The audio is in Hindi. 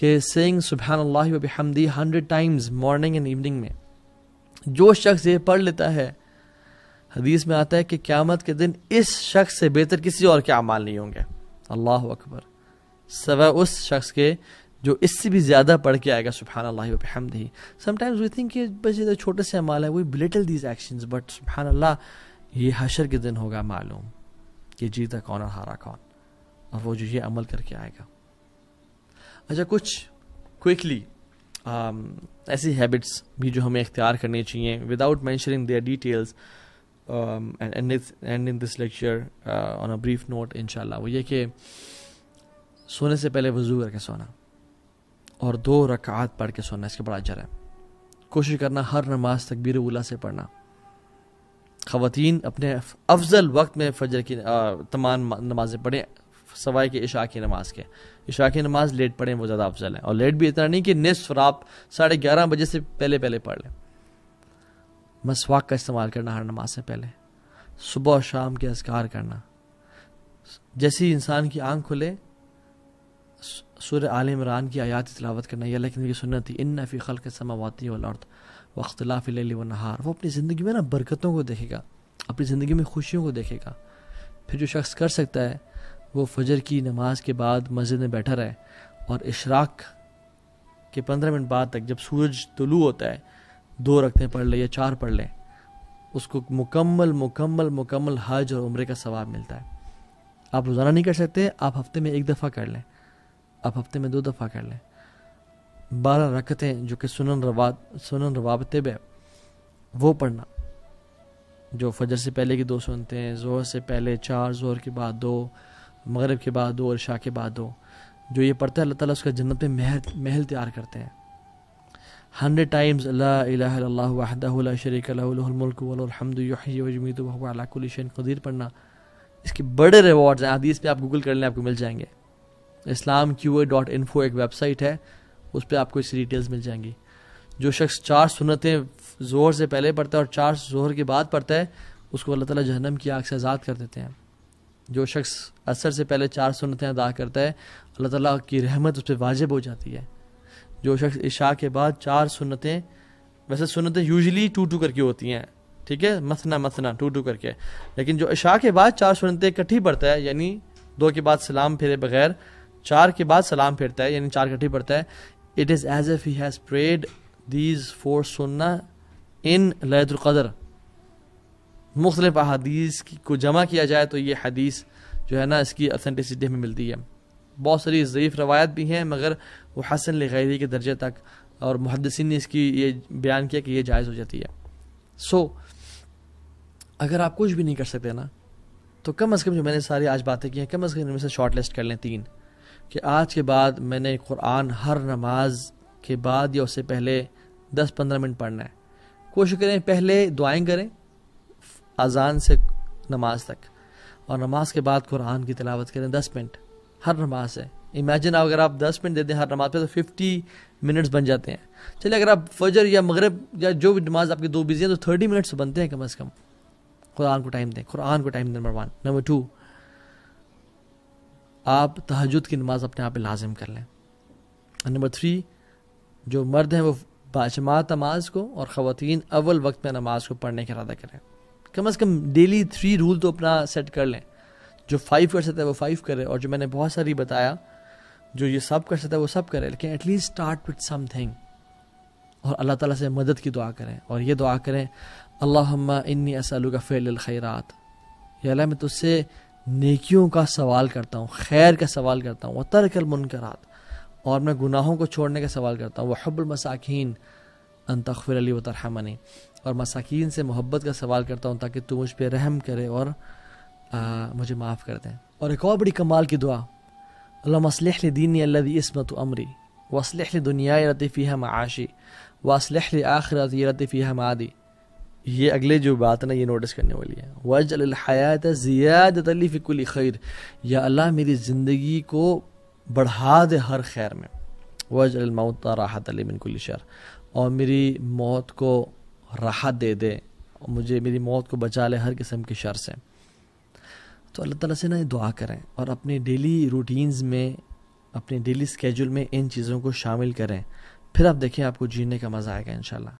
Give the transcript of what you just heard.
कि सेंग सुबहानल्लाह व बिहमदी hundred times morning and evening में जो शख्स ये पढ़ लेता है हदीस में आता है कि क़्यामत के दिन इस शख्स से बेहतर किसी और के अमाल नहीं होंगे अल्लाह अकबर सवा उस शख्स के जो इससे भी ज़्यादा पढ़ के आएगा सुबहान अल्लाह हमदी समटाइम्स वी थिंक बस ये तो छोटे से अमाल है we belittle these action but सुबहान अल्लाह ये हशर के दिन होगा मालूम कि जीता कौन और हारा कौन और वो जो ये अमल करके आएगा अच्छा कुछ क्विकली um, ऐसी हैबिट्स भी जो हमें इख्तियार करनी चाहिए without mentioning their details and in this lecture on a brief note in वो ये कि सोने से पहले वजू करके सोना और दो रकात पढ़ के सोना इसके बड़ा जर है कोशिश करना हर नमाज तकबीर उला से पढ़ना ख़वान अपने अफजल वक्त में फजर की uh, तमाम नमाज़ें पढ़ें सवाई के इशा की नमाज के इशा की नमाज लेट पढ़ें वो ज़्यादा अफजल है और लेट भी इतना नहीं कि निसफ रात साढ़े ग्यारह बजे से पहले पहले पढ़ लें मसवाक का इस्तेमाल करना हर नमाज से पहले सुबह और शाम के असकार करना जैसे ही इंसान की आंख खुले सुर आल इमरान की आयात तलावत करना यह लेकिन की सुनत थी इन नफ़ी खल के समावाती वालत ले व नहार वो अपनी ज़िंदगी में ना बरकतों को देखेगा अपनी ज़िंदगी में खुशियों को देखेगा फिर जो शख्स कर सकता है वो फजर की नमाज के बाद मस्जिद में बैठा रहे और इशराक के पंद्रह मिनट बाद तक जब सूरज तुलू होता है दो रखते पढ़ लें या चार पढ़ लें उसको मुकम्मल मुकम्मल मुकम्मल हज और उम्र का सवाब मिलता है आप रोज़ाना नहीं कर सकते आप हफ्ते में एक दफ़ा कर लें आप हफ्ते में दो दफ़ा कर लें बारह हैं जो कि सुनन रवा सुनन रवाबते है वो पढ़ना जो फजर से पहले की दो सुनते हैं जोर से पहले चार जोर के बाद दो मगरब के बाद हो और शाह के बाद हो जो ये पढ़ते हैं अल्लाह ताला उसका जन्नत में महल महल तैयार करते हैं हंड्रेड टाइम्स अल्लाह शरीक कदीर पढ़ना इसके बड़े रिवॉर्ड्स हैं हदीस पे आप गूगल कर लें आपको मिल जाएंगे Islam Q A dot info एक वेबसाइट है उस पर आपको इसकी डिटेल्स मिल जाएंगी जो शख्स चार सुनतें जोर से पहले पढ़ता है और चार जोहर के बाद पढ़ता है उसको अल्लाह ताला जहनम की आग से आज़ाद कर देते हैं जो शख्स असर से पहले चार सुनतें अदा करता है अल्लाह ताला की रहमत उस पर वाजिब हो जाती है जो शख्स इशा के बाद चार सुनतें वैसे सुनतें यूजली टू टू करके होती हैं ठीक है मथना मथना टू टू करके लेकिन जो इशा के बाद चार सुनतें इकट्ठी पड़ता है यानी दो के बाद सलाम फेरे बगैर चार के बाद सलाम फेरता है यानी चार इकट्ठी पड़ता है it is as if he has prayed these four सुनना इन लयतुल्क़दर मुख्तलिफ अदीस को जमा किया जाए तो ये हदीस जो है ना इसकी अथेंटिसिटी हमें मिलती है बहुत सारी ज़यीफ़ रवायत भी हैं मगर वो हसन लगैरी के दर्जे तक और मुहदसिन ने इसकी ये बयान किया कि ये जायज़ हो जाती है सो so, अगर आप कुछ भी नहीं कर सकते ना तो कम अज़ कम जो मैंने सारी आज बातें की हैं कम अज़ कम इनमें से शॉर्ट लिस्ट कर लें तीन कि आज के बाद मैंने कुरान हर नमाज के बाद या उससे पहले दस पंद्रह मिनट पढ़ना है कोशिश करें पहले दुआएं करें अजान से नमाज तक और नमाज के बाद कुरान की तलावत करें दस मिनट हर नमाज से इमेजिन अगर आप दस मिनट दे दें हर नमाज पे तो फिफ्टी मिनट्स बन जाते हैं चलिए अगर आप फजर या मगरब या जो भी नमाज आपकी दो बिजी हैं तो थर्टी मिनट्स तो बनते हैं कम अज़ कम कुरान को टाइम दें कुरान को टाइम दें नंबर वन नंबर टू आप तहजद की नमाज अपने आप पर लाजिम कर लें नंबर थ्री जो मर्द हैं वो बाजमात नमाज को और ख़वान अव्वल वक्त में नमाज को पढ़ने का इरादा करें कम अज़ कम डेली थ्री रूल तो अपना सेट कर लें जो फाइव कर सकता है वो फाइव करे और जो मैंने बहुत सारी बताया जो ये सब कर सकता है वो सब करे लेकिन एटलीस्ट स्टार्ट विथ समथिंग और अल्लाह ताला से मदद की दुआ करें और ये दुआ करें अल्लाह इन्नी असलू का फ़ैल खैरात या अल्लाह मैं तुझसे नेकियों का सवाल करता हूँ खैर का सवाल करता हूँ व तरकल मुनकरात और मैं गुनाहों को छोड़ने का सवाल करता हूँ वह हब्बुलमसाखीन अनतखिर अली वतरहमनी और मसाकिन से मोहब्बत का सवाल करता हूँ ताकि तू मुझ पर रहम करे और आ, मुझे माफ़ कर दें और एक और बड़ी कमाल की दुआ अल्लाह दीनी अल्लाह इसमत अमरी वसलह दुनिया रतफ़ी है आशी वसलह आखिरत रतफ़ी हम आदि ये अगले जो बात है ना ये नोटिस करने वाली है वज हयात अली फ़िकुल खैर या अल्लाह मेरी ज़िंदगी को बढ़ा दे हर खैर में वज अलमाउत राहत अली बिनकुल शर और मेरी मौत को राहत दे दे और मुझे मेरी मौत को बचा ले हर किस्म की शर से तो अल्लाह ताला से ना दुआ करें और अपने डेली रूटीन्स में अपने डेली स्केड्यूल में इन चीज़ों को शामिल करें फिर आप देखें आपको जीने का मज़ा आएगा इन